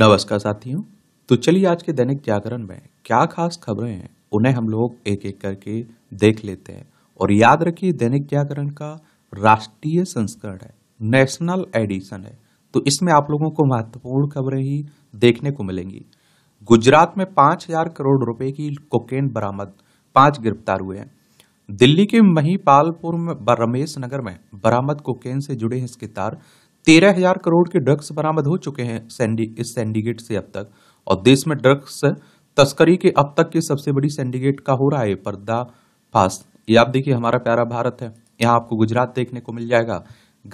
नमस्कार साथियों तो चलिए आज के दैनिक जागरण में क्या खास खबरें हैं उन्हें हम लोग एक एक करके देख लेते हैं और याद रखिए दैनिक जागरण का राष्ट्रीय संस्करण है नेशनल एडिशन है तो इसमें आप लोगों को महत्वपूर्ण खबरें ही देखने को मिलेंगी गुजरात में पाँच हजार करोड़ रुपए की कोकेन बरामद पांच गिरफ्तार हुए हैं दिल्ली के महीपालपुर में रमेश नगर में बरामद कोकेन से जुड़े तार तेरह हजार करोड़ के ड्रग्स बरामद हो चुके हैं सेंडी, इस सैंडिकेट से अब तक और देश में ड्रग्स तस्करी के अब तक के सबसे बड़ी सैंडिकेट का हो रहा है पर्दाफाश ये आप देखिए हमारा प्यारा भारत है यहाँ आपको गुजरात देखने को मिल जाएगा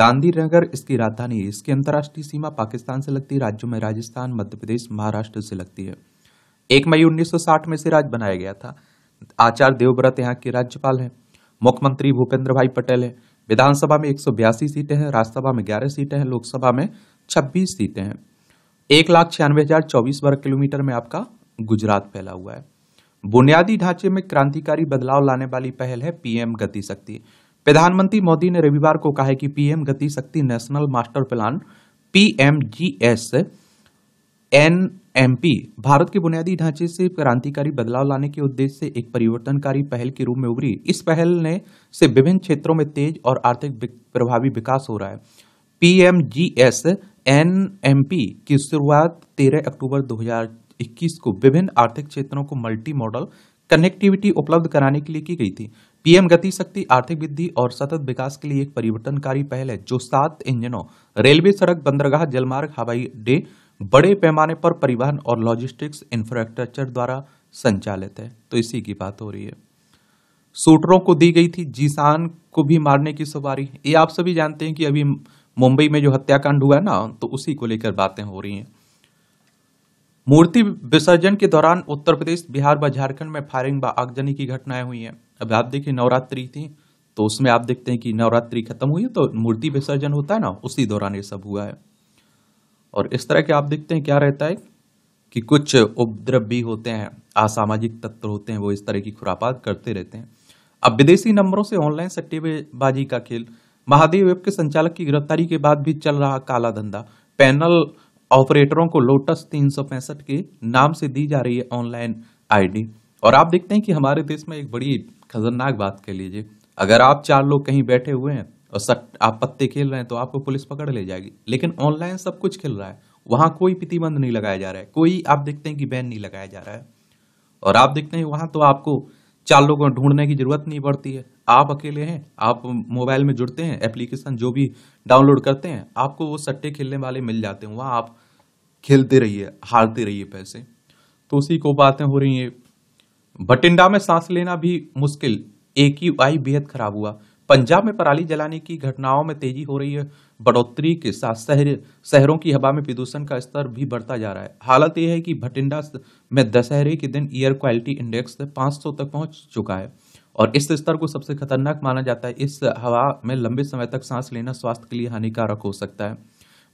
गांधीनगर इसकी राजधानी है इसकी अंतर्राष्ट्रीय सीमा पाकिस्तान से लगती है राज्यों में राजस्थान मध्य प्रदेश महाराष्ट्र से लगती है एक मई 1960 में इसे राज्य बनाया गया था आचार्य देवव्रत यहाँ के राज्यपाल हैं मुख्यमंत्री भूपेंद्र भाई पटेल हैं विधानसभा में एक सीटें हैं राज्यसभा में ग्यारह सीटें हैं लोकसभा में छब्बीस सीटें हैं एक लाख छियानवे हजार चौबीस वर्ग किलोमीटर में आपका गुजरात फैला हुआ है बुनियादी ढांचे में क्रांतिकारी बदलाव लाने वाली पहल है पीएम गति शक्ति प्रधानमंत्री मोदी ने रविवार को कहा है कि PM Gati Shakti national master plan PMGS N M P Bharat के बुनियादी ढांचे से क्रांतिकारी बदलाव लाने के उद्देश्य से एक परिवर्तनकारी पहल के रूप में उभरी इस पहल ने से विभिन्न क्षेत्रों में तेज और आर्थिक प्रभावी विकास हो रहा है P M G S N M P की शुरुआत 13 अक्टूबर 2021 को विभिन्न आर्थिक क्षेत्रों को मल्टी मॉडल कनेक्टिविटी उपलब्ध कराने के लिए की गई थी पीएम गति शक्ति आर्थिक वृद्धि और सतत विकास के लिए एक परिवर्तनकारी पहल है जो सात इंजनों रेलवे सड़क बंदरगाह जलमार्ग हवाई अड्डे बड़े पैमाने पर परिवहन और लॉजिस्टिक्स इंफ्रास्ट्रक्चर द्वारा संचालित है तो इसी की बात हो रही है शूटरों को दी गई थी जीसान को भी मारने की सवारी ये आप सभी जानते हैं कि अभी मुंबई में जो हत्याकांड हुआ है ना तो उसी को लेकर बातें हो रही हैं मूर्ति विसर्जन के दौरान उत्तर प्रदेश बिहार व झारखंड में फायरिंग व आगजनी की घटनाएं हुई हैं अब आप देखिए नवरात्रि थी तो उसमें आप देखते हैं कि नवरात्रि खत्म हुई है तो मूर्ति विसर्जन होता है ना उसी दौरान ये सब हुआ है और इस तरह के आप देखते हैं क्या रहता है कि कुछ उपद्रव भी होते हैं असामाजिक तत्व होते हैं वो इस तरह की खुरापात करते रहते हैं अब विदेशी नंबरों से ऑनलाइन सट्टेबाजी का खेल महादेव वेब के संचालक की गिरफ्तारी के बाद भी चल रहा काला धंधा पैनल ऑपरेटरों को लोटस तीन के नाम से दी जा रही है ऑनलाइन आईडी और आप देखते हैं कि हमारे देश में एक बड़ी खतरनाक बात कह लीजिए अगर आप चार लोग कहीं बैठे हुए हैं सट आप पत्ते खेल रहे हैं तो आपको पुलिस पकड़ ले जाएगी लेकिन ऑनलाइन सब कुछ खेल रहा है वहाँ कोई प्रतिबंध नहीं लगाया जा रहा है कोई आप देखते हैं कि बैन नहीं लगाया जा रहा है और आप देखते हैं वहाँ तो आपको चार लोगों को ढूंढने की जरूरत नहीं पड़ती है आप अकेले हैं आप मोबाइल में जुड़ते हैं एप्लीकेशन जो भी डाउनलोड करते हैं आपको वो सट्टे खेलने वाले मिल जाते हैं वहाँ आप खेलते रहिए हारते रहिए पैसे तो उसी को बातें हो रही हैं बटिंडा में सांस लेना भी मुश्किल एक ही आई बेहद खराब हुआ पंजाब में पराली जलाने की घटनाओं में तेजी हो रही है बढ़ोतरी के साथ शहर शहरों की हवा में प्रदूषण का स्तर भी बढ़ता जा रहा है हालत यह है कि भटिंडा में दशहरे के दिन एयर क्वालिटी इंडेक्स पाँच सौ तक पहुंच चुका है और इस स्तर को सबसे खतरनाक माना जाता है इस हवा में लंबे समय तक सांस लेना स्वास्थ्य के लिए हानिकारक हो सकता है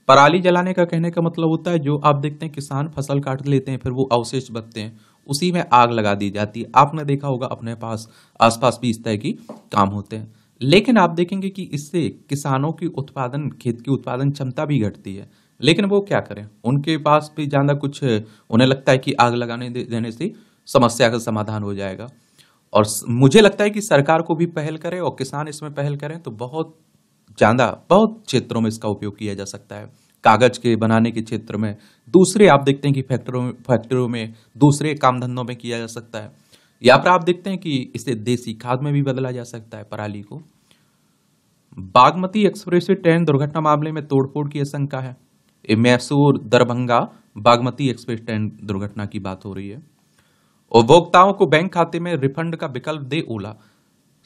पराली जलाने का कहने का मतलब होता है जो आप देखते हैं किसान फसल काट लेते हैं फिर वो अवशेष बचते हैं उसी में आग लगा दी जाती है आपने देखा होगा अपने पास आसपास भी इस तरह की काम होते हैं लेकिन आप देखेंगे कि इससे किसानों की उत्पादन खेत की उत्पादन क्षमता भी घटती है लेकिन वो क्या करें उनके पास भी ज़्यादा कुछ उन्हें लगता है कि आग लगाने देने से समस्या का समाधान हो जाएगा और मुझे लगता है कि सरकार को भी पहल करे और किसान इसमें पहल करें तो बहुत ज़्यादा बहुत क्षेत्रों में इसका उपयोग किया जा सकता है कागज़ के बनाने के क्षेत्र में दूसरे आप देखते हैं कि फैक्ट्रों फैक्ट्रियों में दूसरे काम धंधों में किया जा सकता है या पर आप देखते हैं कि इसे देसी खाद में भी बदला जा सकता है पराली को बागमती वे ट्रेन दुर्घटना मामले में तोड़फोड़ की आशंका है मैसूर दरभंगा बागमती एक्सप्रेस ट्रेन दुर्घटना की बात हो रही है उपभोक्ताओं को बैंक खाते में रिफंड का विकल्प दे ओला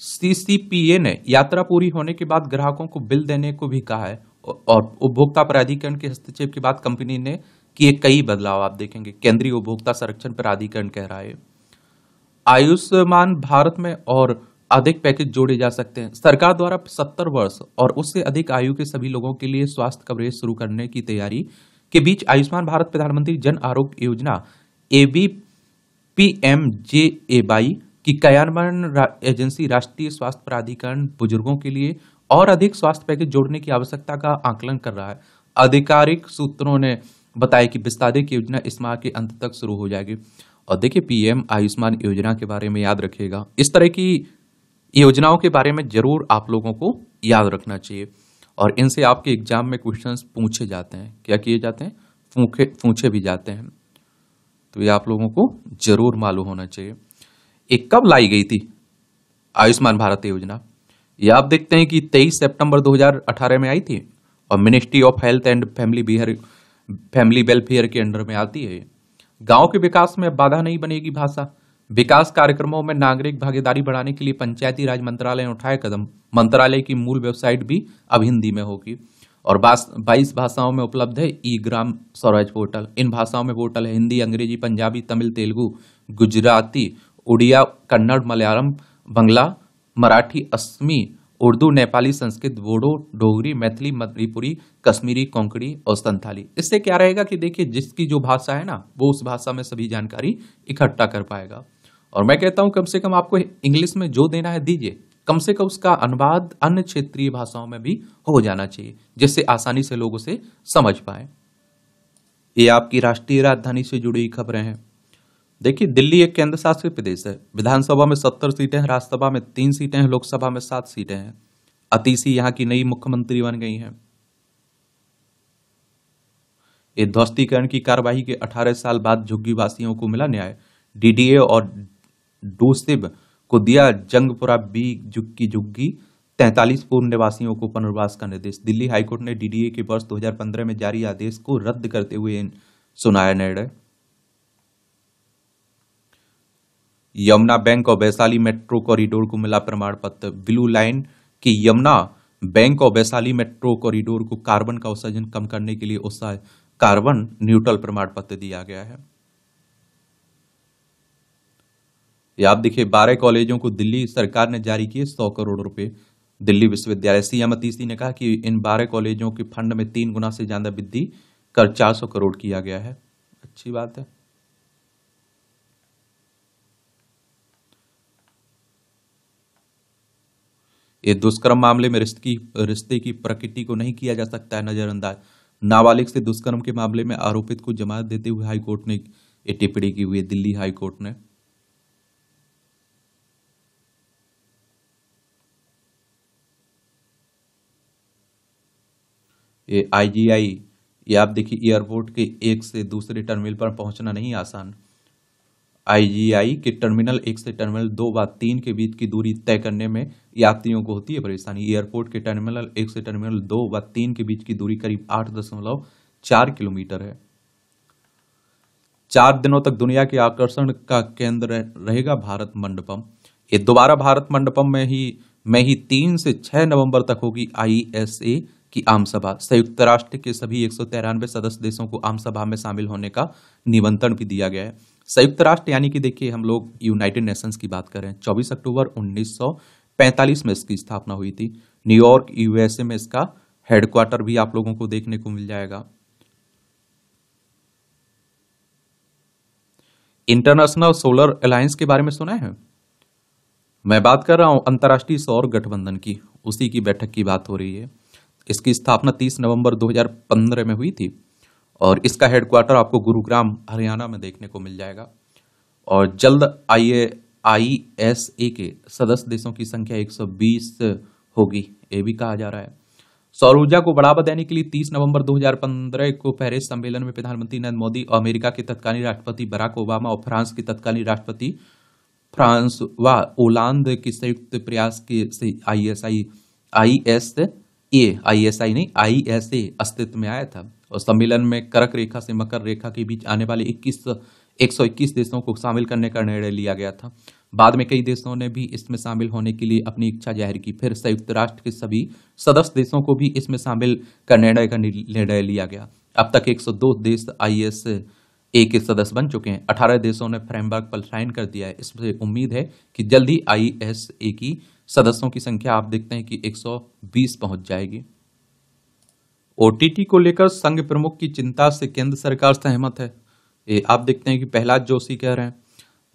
सीसीपीए ने यात्रा पूरी होने के बाद ग्राहकों को बिल देने को भी कहा है और उपभोक्ता प्राधिकरण के हस्तक्षेप के बाद कंपनी ने किए कई बदलाव आप देखेंगे केंद्रीय उपभोक्ता संरक्षण प्राधिकरण कह रहा है आयुष्मान भारत में और अधिक पैकेज जोड़े जा सकते हैं सरकार द्वारा सत्तर वर्ष और उससे अधिक आयु के सभी लोगों के लिए स्वास्थ्य कवरेज शुरू करने की तैयारी के बीच आयुष्मान भारत प्रधानमंत्री Jan Arogya Yojana A B P M J A Y की कयान्वयन रा, एजेंसी राष्ट्रीय स्वास्थ्य प्राधिकरण बुजुर्गों के लिए और अधिक स्वास्थ्य पैकेज जोड़ने की आवश्यकता का आकलन कर रहा है आधिकारिक सूत्रों ने बताया कि विस्तारित योजना इस माह के अंत तक शुरू हो जाएगी और देखिए पीएम आयुष्मान योजना के बारे में याद रखिएगा इस तरह की योजनाओं के बारे में ज़रूर आप लोगों को याद रखना चाहिए और इनसे आपके एग्जाम में क्वेश्चंस पूछे जाते हैं क्या किए जाते हैं पूछे पूछे भी जाते हैं तो ये आप लोगों को जरूर मालूम होना चाहिए एक कब लाई गई थी आयुष्मान भारत योजना ये आप देखते हैं कि 23 सितंबर 2018 में आई थी और ministry of health and family welfare family welfare के अंडर में आती है गांव के विकास में बाधा नहीं बनेगी भाषा विकास कार्यक्रमों में नागरिक भागीदारी बढ़ाने के लिए पंचायती राज मंत्रालय ने उठाए कदम मंत्रालय की मूल वेबसाइट भी अब हिंदी में होगी और बाईस भाषाओं में उपलब्ध है ई ग्राम स्वराज पोर्टल इन भाषाओं में पोर्टल है हिंदी अंग्रेजी पंजाबी तमिल तेलुगु गुजराती उड़िया कन्नड़ मलयालम बंगला मराठी असमी उर्दू नेपाली संस्कृत बोडो डोगरी मैथिली मणिपुरी कश्मीरी कोंकणी और संथाली इससे क्या रहेगा कि देखिए जिसकी जो भाषा है ना वो उस भाषा में सभी जानकारी इकट्ठा कर पाएगा और मैं कहता हूँ कम से कम आपको इंग्लिश में जो देना है दीजिए कम से कम उसका अनुवाद अन्य क्षेत्रीय भाषाओं में भी हो जाना चाहिए जिससे आसानी से लोग उसे समझ पाए ये आपकी राष्ट्रीय राजधानी से जुड़ी खबरें हैं देखिए दिल्ली एक केंद्र शासित प्रदेश है विधानसभा में सत्तर सीटें हैं राज्यसभा में तीन सीटें हैं लोकसभा में सात सीटें हैं अतिशी यहाँ की नई मुख्यमंत्री बन गई हैं ये ध्वस्तीकरण की कार्यवाही के 18 साल बाद वासियों को मिला न्याय डीडीए और डूसिब को दिया जंगपुरा बी झुग्गी झुग्गी तैंतालीस पूर्व निवासियों को पुनर्वास का निर्देश दिल्ली हाईकोर्ट ने डीडीए के वर्ष 2015 में जारी आदेश को रद्द करते हुए सुनाया निर्णय यमुना बैंक और वैशाली मेट्रो कॉरिडोर को मिला प्रमाण पत्र ब्लू लाइन की यमुना बैंक और वैशाली मेट्रो कॉरिडोर को कार्बन का उत्सर्जन कम करने के लिए उत्साह कार्बन न्यूट्रल प्रमाण पत्र दिया गया है आप देखिए बारह कॉलेजों को दिल्ली सरकार ने जारी किए सौ करोड़ रुपए दिल्ली विश्वविद्यालय सीएम अतीश ने कहा कि इन बारह कॉलेजों के फंड में तीन गुना से ज्यादा वृद्धि कर चार सौ करोड़ किया गया है अच्छी बात है ये दुष्कर्म मामले में रिश्ते की रिश्ते की प्रकृति को नहीं किया जा सकता है नज़रअंदाज नाबालिग से दुष्कर्म के मामले में आरोपित को जमानत देते हुए हाईकोर्ट ने ये टिप्पणी की हुई दिल्ली हाईकोर्ट ने ये आईजीआई ये आप देखिए एयरपोर्ट के एक से दूसरे टर्मिनल पर पहुंचना नहीं आसान आईजीआई के टर्मिनल एक से टर्मिनल दो व तीन के बीच की दूरी तय करने में यात्रियों को होती है परेशानी एयरपोर्ट के टर्मिनल एक से टर्मिनल दो व तीन के बीच की दूरी करीब आठ दशमलव चार किलोमीटर है चार दिनों तक दुनिया के आकर्षण का केंद्र रहेगा भारत मंडपम ये दोबारा भारत मंडपम में ही में ही तीन से छह नवंबर तक होगी आई की आम सभा संयुक्त राष्ट्र के सभी एक सौ तिरानवे सदस्य देशों को आम सभा में शामिल होने का निमंत्रण भी दिया गया है संयुक्त राष्ट्र यानी कि देखिए हम लोग यूनाइटेड नेशंस की बात करें रहे चौबीस अक्टूबर 1945 में इसकी स्थापना हुई थी न्यूयॉर्क यूएसए में इसका हेडक्वार्टर भी आप लोगों को देखने को मिल जाएगा इंटरनेशनल सोलर अलायंस के बारे में सुना है मैं बात कर रहा हूं अंतर्राष्ट्रीय सौर गठबंधन की उसी की बैठक की बात हो रही है इसकी स्थापना 30 नवंबर 2015 में हुई थी और इसका हेडक्वार्टर आपको गुरुग्राम हरियाणा में देखने को मिल जाएगा और जल्द आई आई एस ए के सदस्य देशों की संख्या 120 होगी ये भी कहा जा रहा है सौर ऊर्जा को बढ़ावा देने के लिए 30 नवंबर 2015 को पेरिस सम्मेलन में प्रधानमंत्री नरेंद्र मोदी और अमेरिका के तत्कालीन राष्ट्रपति बराक ओबामा और फ्रांस के तत्कालीन राष्ट्रपति फ्रांस व ओलांद के संयुक्त प्रयास के से I S I I S A I S I नहीं आई एस ए अस्तित्व में आया था और सम्मेलन में करक रेखा से मकर रेखा के बीच आने वाले 21 121 देशों को शामिल करने का निर्णय लिया गया था बाद में कई देशों ने भी इसमें शामिल होने के लिए अपनी इच्छा जाहिर की फिर संयुक्त राष्ट्र के सभी सदस्य देशों को भी इसमें शामिल का निर्णय का निर्णय लिया गया अब तक 102 देश आई एस ए के सदस्य बन चुके हैं अठारह देशों ने फ्रेमवर्क पर साइन कर दिया है इसमें उम्मीद है कि जल्द ही आई की सदस्यों की संख्या आप देखते हैं कि 120 पहुंच जाएगी ओटीटी को लेकर संघ प्रमुख की चिंता से केंद्र सरकार सहमत है ये आप देखते हैं कि प्रहलाद जोशी कह रहे हैं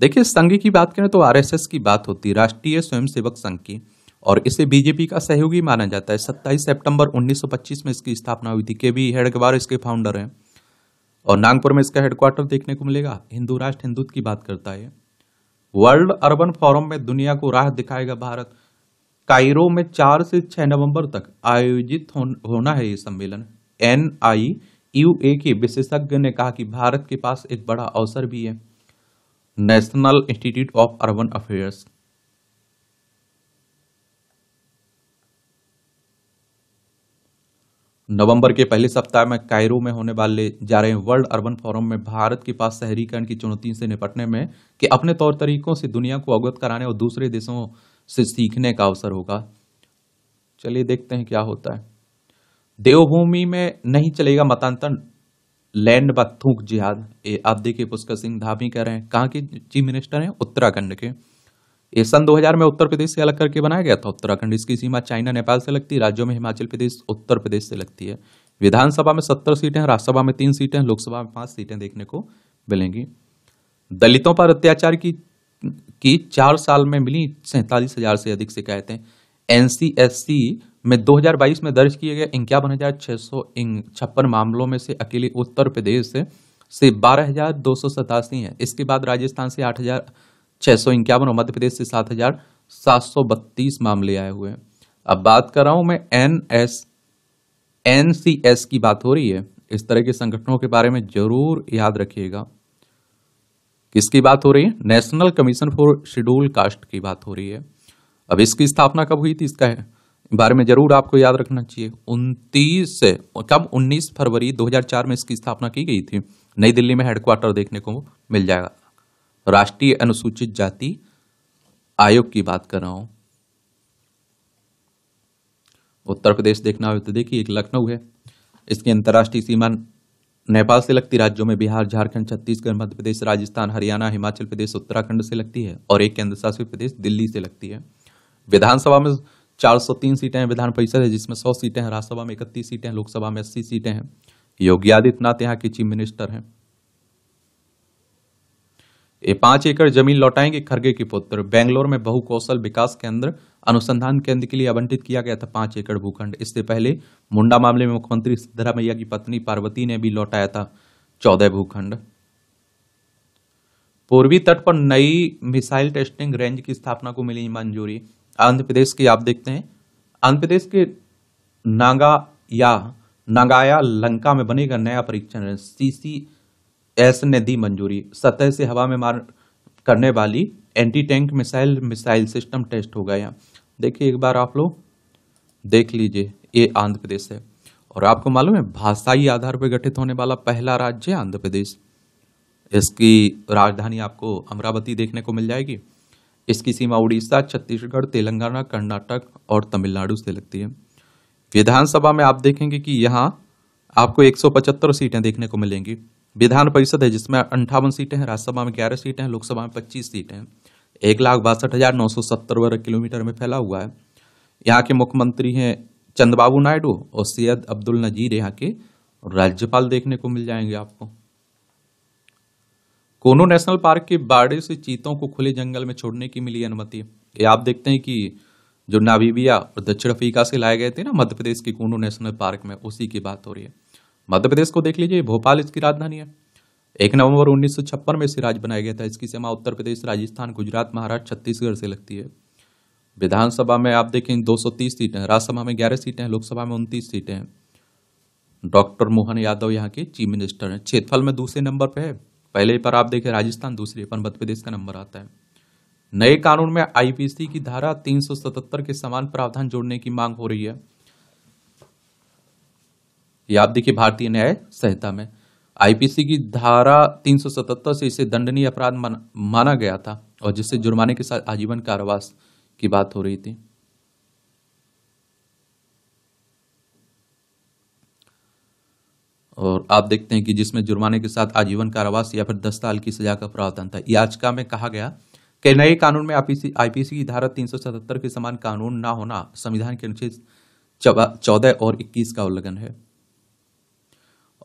देखिए संघ की बात करें तो आरएसएस की बात होती है राष्ट्रीय स्वयंसेवक संघ की और इसे बीजेपी का सहयोगी माना जाता है 27 सितंबर 1925 में इसकी स्थापना हुई थी के बी हेडगवार इसके फाउंडर हैं और नागपुर में इसका हेडक्वार्टर देखने को मिलेगा हिंदू राष्ट्र हिंदुत्व की बात करता है वर्ल्ड अर्बन फोरम में दुनिया को राह दिखाएगा भारत काइरो में चार से छह नवंबर तक आयोजित होना है ये सम्मेलन एन आई यू ए के विशेषज्ञ ने कहा कि भारत के पास एक बड़ा अवसर भी है national institute of urban affairs November के पहले सप्ताह में कायरो में होने वाले जा रहे वर्ल्ड अर्बन फोरम में भारत के पास शहरीकरण की चुनौती से निपटने में कि अपने तौर तरीकों से दुनिया को अवगत कराने और दूसरे देशों से सीखने का अवसर होगा चलिए देखते हैं क्या होता है देवभूमि में नहीं चलेगा मतान्तर लैंड व थूक जिहाद ये आप देखिए पुष्कर सिंह धामी कह रहे हैं कहाँ के चीफ मिनिस्टर हैं उत्तराखंड के ये सन 2000 में उत्तर प्रदेश से अलग करके बनाया गया था उत्तराखंड इसकी सीमा चाइना नेपाल से लगती है राज्यों में हिमाचल प्रदेश उत्तर प्रदेश से लगती है विधानसभा में सत्तर सीटें हैं राज्यसभा में तीन सीटें हैं लोकसभा में पांच सीटें देखने को मिलेंगी दलितों पर अत्याचार की की चार साल में मिली सैंतालीस हजार से अधिक शिकायतें एन में 2022 में दर्ज किए गए इक्यावन हजार छह सौ छप्पन मामलों में से अकेले उत्तर प्रदेश से बारह हजार दो सौ सतासी है इसके बाद राजस्थान से आठ हजार छः सौ इक्यावन और मध्य प्रदेश से सात हजार सात सौ बत्तीस मामले आए हुए हैं अब बात कर रहा हूँ मैं N S N C S की बात हो रही है इस तरह के संगठनों के बारे में जरूर याद रखिएगा किसकी बात हो रही है national commission for schedule caste की बात हो रही है अब इसकी स्थापना कब हुई थी इसका है बारे में जरूर आपको याद रखना चाहिए उनतीस से कब उन्नीस फरवरी 2004 में इसकी स्थापना की गई थी नई दिल्ली में हेडक्वार्टर देखने को मिल जाएगा राष्ट्रीय अनुसूचित जाति आयोग की बात कर रहा हूं उत्तर प्रदेश देखना हो तो देखिए एक लखनऊ है इसकी अंतर्राष्ट्रीय सीमा नेपाल से लगती राज्यों में बिहार झारखंड छत्तीसगढ़ मध्य प्रदेश राजस्थान हरियाणा हिमाचल प्रदेश उत्तराखंड से लगती है और एक केंद्र शासित प्रदेश दिल्ली से लगती है विधानसभा में 403 सीटें हैं विधान परिषद है जिसमें 100 सीटें हैं राज्यसभा में इकतीस सीटें हैं लोकसभा में अस्सी सीटें हैं योगी आदित्यनाथ यहाँ के चीफ मिनिस्टर हैं ये पांच एकड़ जमीन लौटाएंगे खरगे के पुत्र बेंगलोर में बहुकौशल विकास केंद्र अनुसंधान केंद्र के लिए आवंटित किया गया था पांच एकड़ भूखंड इससे पहले मुंडा मामले में मुख्यमंत्री सिद्धरामैया की पत्नी पार्वती ने भी लौटाया था चौदह भूखंड पूर्वी तट पर नई मिसाइल टेस्टिंग रेंज की स्थापना को मिली मंजूरी आंध्र प्रदेश की आप देखते हैं आंध्र प्रदेश के नागा या नागाया लंका में बनेगा नया परीक्षण सी सी एस ने दी मंजूरी सतह से हवा में मार करने वाली anti tank missile missile system test होगा यहाँ देखिए एक बार आप लोग देख लीजिए ये आंध्र प्रदेश है और आपको मालूम है भाषाई आधार पर गठित होने वाला पहला राज्य आंध्र प्रदेश इसकी राजधानी आपको अमरावती देखने को मिल जाएगी इसकी सीमा उड़ीसा छत्तीसगढ़ तेलंगाना कर्नाटक और तमिलनाडु से लगती है विधानसभा में आप देखेंगे कि यहाँ आपको एक सीटें देखने को मिलेंगी विधान परिषद है जिसमें अंठावन सीटें हैं राज्यसभा में ग्यारह सीटें हैं लोकसभा में पच्चीस सीटें हैं एक लाख बासठ हज़ार नौ सौ सत्तर वर्ग किलोमीटर में फैला हुआ है यहाँ के मुख्यमंत्री हैं चंद्रबाबू नायडू और सैयद अब्दुल नजीर यहाँ के राज्यपाल देखने को मिल जाएंगे आपको कोनो नेशनल पार्क के बाड़े से चीतों को खुले जंगल में छोड़ने की मिली अनुमति ये आप देखते हैं कि जो नावीबिया और दक्षिण अफ्रीका से लाए गए थे ना मध्य प्रदेश के कोनो नेशनल पार्क में उसी की बात हो रही है मध्य प्रदेश को देख लीजिए भोपाल इसकी राजधानी है एक नवंबर उन्नीस में इसे राज्य बनाया गया था इसकी सीमा उत्तर प्रदेश राजस्थान गुजरात महाराष्ट्र छत्तीसगढ़ से लगती है विधानसभा में आप देखें 230 सीटें हैं राज्यसभा में 11 सीटें हैं लोकसभा में उनतीस सीटें हैं डॉक्टर मोहन यादव यहाँ के चीफ मिनिस्टर हैं क्षेत्रफल में दूसरे नंबर पर है पहले पर आप देखें राजस्थान दूसरे पर मध्य प्रदेश का नंबर आता है नए कानून में आईपीसी की धारा तीन के समान प्रावधान जोड़ने की मांग हो रही है ये आप देखिए भारतीय न्याय संहिता में आईपीसी की धारा 377 से इसे दंडनीय अपराध माना गया था और जिससे जुर्माने के साथ आजीवन कारावास की बात हो रही थी और आप देखते हैं कि जिसमें जुर्माने के साथ आजीवन कारावास या फिर दस साल की सजा का प्रावधान था याचिका में कहा गया कि नए कानून में आईपीसी आईपीसी की धारा 377 के समान कानून ना होना संविधान के अनुच्छेद चौदह और इक्कीस का उल्लंघन है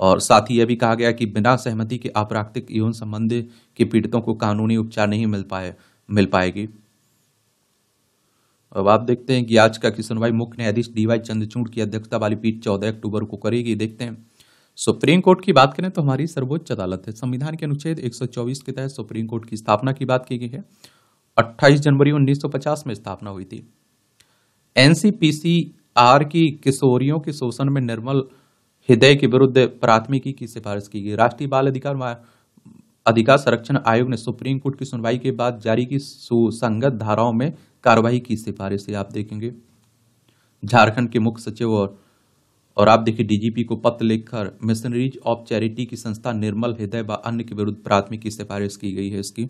और साथ ही यह भी कहा गया कि बिना सहमति के आपराधिक यौन संबंध के पीड़ितों को कानूनी उपचार नहीं मिल पाए मिल पाएगी अब आप देखते हैं कि आज का की सुनवाई मुख्य न्यायाधीश डी वाई चंद्रचूड़ की अध्यक्षता वाली पीठ चौदह अक्टूबर को करेगी देखते हैं सुप्रीम कोर्ट की बात करें तो हमारी सर्वोच्च अदालत है संविधान के अनुच्छेद 124 के तहत सुप्रीम कोर्ट की स्थापना की बात की गई है 28 जनवरी 1950 में स्थापना हुई थी एनसीपीसीआर की किशोरियों के शोषण में निर्मल हृदय के विरुद्ध प्राथमिकी की सिफारिश की गई राष्ट्रीय बाल अधिकार अधिकार संरक्षण आयोग ने सुप्रीम कोर्ट की सुनवाई के बाद जारी की सुसंगत धाराओं में कार्रवाई की सिफारिश आप देखेंगे झारखंड के मुख्य सचिव और और आप देखिए डीजीपी को पत्र लिखकर मिशनरीज ऑफ चैरिटी की संस्था निर्मल हृदय व अन्य के विरुद्ध प्राथमिकी सिफारिश की गई है इसकी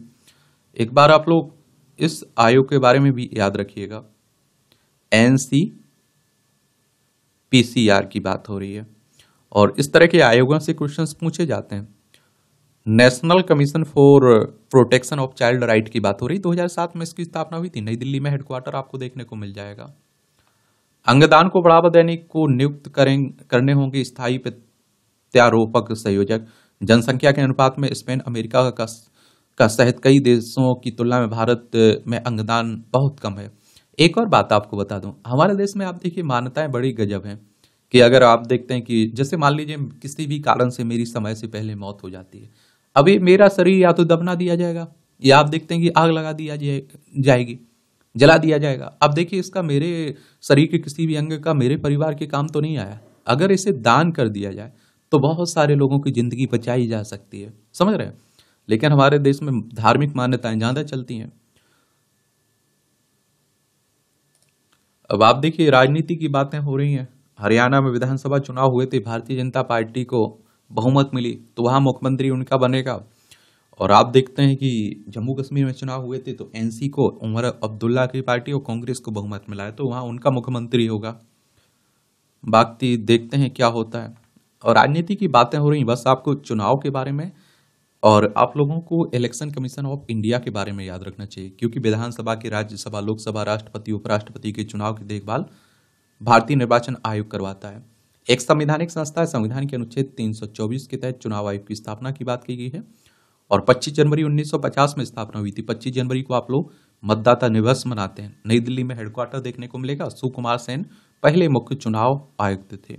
एक बार आप लोग इस आयोग के बारे में भी याद रखिएगा N C P C R की बात हो रही है और इस तरह के आयोगों से क्वेश्चंस पूछे जाते हैं national commission for protection of child right की बात हो रही 2007 में इसकी स्थापना हुई थी नई दिल्ली में हेडक्वार्टर आपको देखने को मिल जाएगा अंगदान को बढ़ावा देने को नियुक्त करें करने होंगे स्थायी प्रत्यारोपक संयोजक जनसंख्या के अनुपात में स्पेन अमेरिका का, का सहित कई देशों की तुलना में भारत में अंगदान बहुत कम है एक और बात आपको बता दूं हमारे देश में आप देखिए मान्यताएं बड़ी गजब हैं कि अगर आप देखते हैं कि जैसे मान लीजिए किसी भी कारण से मेरी समय से पहले मौत हो जाती है अभी मेरा शरीर या तो दबना दिया जाएगा या आप देखते हैं कि आग लगा दिया जाएगी जला दिया जाएगा अब देखिए इसका मेरे शरीर के किसी भी अंग का मेरे परिवार के काम तो नहीं आया अगर इसे दान कर दिया जाए तो बहुत सारे लोगों की ज़िंदगी बचाई जा सकती है समझ रहे हैं लेकिन हमारे देश में धार्मिक मान्यताएं ज़्यादा चलती हैं अब आप देखिए राजनीति की बातें हो रही हैं हरियाणा में विधानसभा चुनाव हुए थे भारतीय जनता पार्टी को बहुमत मिली तो वहाँ मुख्यमंत्री उनका बनेगा और आप देखते हैं कि जम्मू कश्मीर में चुनाव हुए थे तो एनसी को उमर अब्दुल्ला की पार्टी और कांग्रेस को बहुमत मिला है तो वहाँ उनका मुख्यमंत्री होगा बाकी देखते हैं क्या होता है और राजनीति की बातें हो रही बस आपको चुनाव के बारे में और आप लोगों को इलेक्शन कमीशन ऑफ इंडिया के बारे में याद रखना चाहिए क्योंकि विधानसभा के राज्यसभा लोकसभा राष्ट्रपति उपराष्ट्रपति के चुनाव की देखभाल भारतीय निर्वाचन आयोग करवाता है एक संवैधानिक संस्था है संविधान के अनुच्छेद 324 के तहत चुनाव आयोग की स्थापना की बात की गई है और 25 जनवरी 1950 में स्थापना हुई थी 25 जनवरी को आप लोग मतदाता दिवस मनाते हैं नई दिल्ली में हेडक्वार्टर देखने को मिलेगा सुकुमार सेन पहले मुख्य चुनाव आयुक्त थे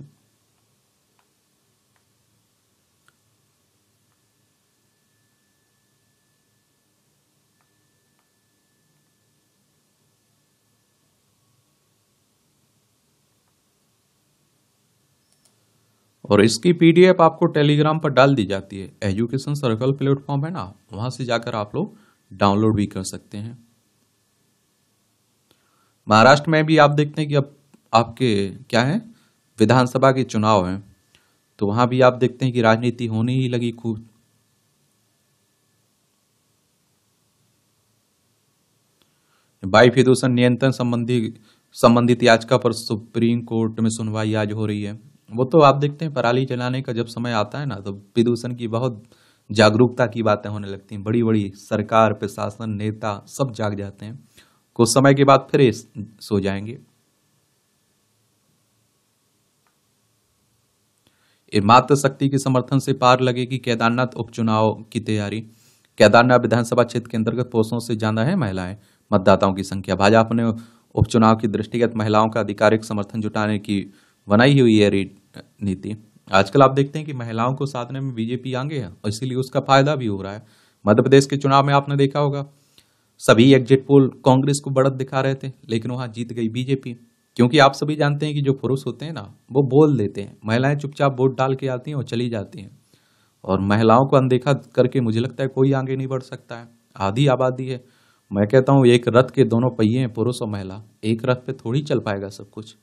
और इसकी पीडीएफ आपको टेलीग्राम पर डाल दी जाती है एजुकेशन सर्कल प्लेटफॉर्म है ना वहाँ से जाकर आप लोग डाउनलोड भी कर सकते हैं महाराष्ट्र में भी आप देखते हैं कि अब आपके क्या है विधानसभा के चुनाव हैं तो वहाँ भी आप देखते हैं कि राजनीति होने ही लगी खूब वायु प्रदूषण नियंत्रण संबंधी संबंधित याचिका पर सुप्रीम कोर्ट में सुनवाई आज हो रही है वो तो आप देखते हैं पराली जलाने का जब समय आता है ना तो प्रदूषण की बहुत जागरूकता की बातें होने लगती हैं बड़ी बड़ी सरकार प्रशासन नेता सब जाग जाते हैं कुछ समय के बाद फिर सो जाएंगे मात्र शक्ति के समर्थन से पार लगेगी केदारनाथ उपचुनाव की तैयारी केदारनाथ विधानसभा क्षेत्र के अंतर्गत पोस्टों से ज्यादा है महिलाएं मतदाताओं की संख्या भाजपा ने उपचुनाव की दृष्टिगत महिलाओं का आधिकारिक समर्थन जुटाने की बनाई हुई है नीति आजकल आप देखते हैं कि महिलाओं को साधने में बीजेपी आगे है और इसीलिए उसका फायदा भी हो रहा है मध्य प्रदेश के चुनाव में आपने देखा होगा सभी एग्जिट पोल कांग्रेस को बढ़त दिखा रहे थे लेकिन वहाँ जीत गई बीजेपी क्योंकि आप सभी जानते हैं कि जो पुरुष होते हैं ना वो बोल देते हैं महिलाएं चुपचाप वोट डाल के आती हैं और चली जाती हैं और महिलाओं को अनदेखा करके मुझे लगता है कोई आगे नहीं बढ़ सकता है आधी आबादी है मैं कहता हूँ एक रथ के दोनों पहिए हैं पुरुष और महिला एक रथ पे थोड़ी चल पाएगा सब कुछ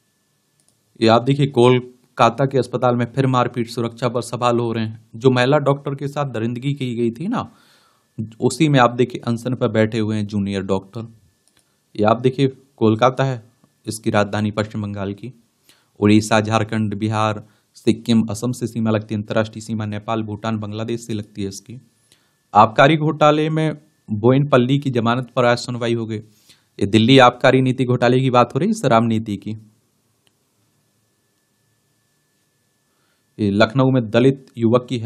ये आप देखिए कोलकाता के अस्पताल में फिर मारपीट सुरक्षा पर सवाल हो रहे हैं जो महिला डॉक्टर के साथ दरिंदगी की गई थी ना उसी में आप देखिए अनशन पर बैठे हुए हैं जूनियर डॉक्टर ये आप देखिए कोलकाता है इसकी राजधानी पश्चिम बंगाल की उड़ीसा झारखंड बिहार सिक्किम असम से सीमा लगती है अंतर्राष्ट्रीय सीमा नेपाल भूटान बांग्लादेश से लगती है इसकी आबकारी घोटाले में बोइन पल्ली की जमानत पर आज सुनवाई हो गई ये दिल्ली आबकारी नीति घोटाले की बात हो रही है शराब नीति की लखनऊ में दलित युवक की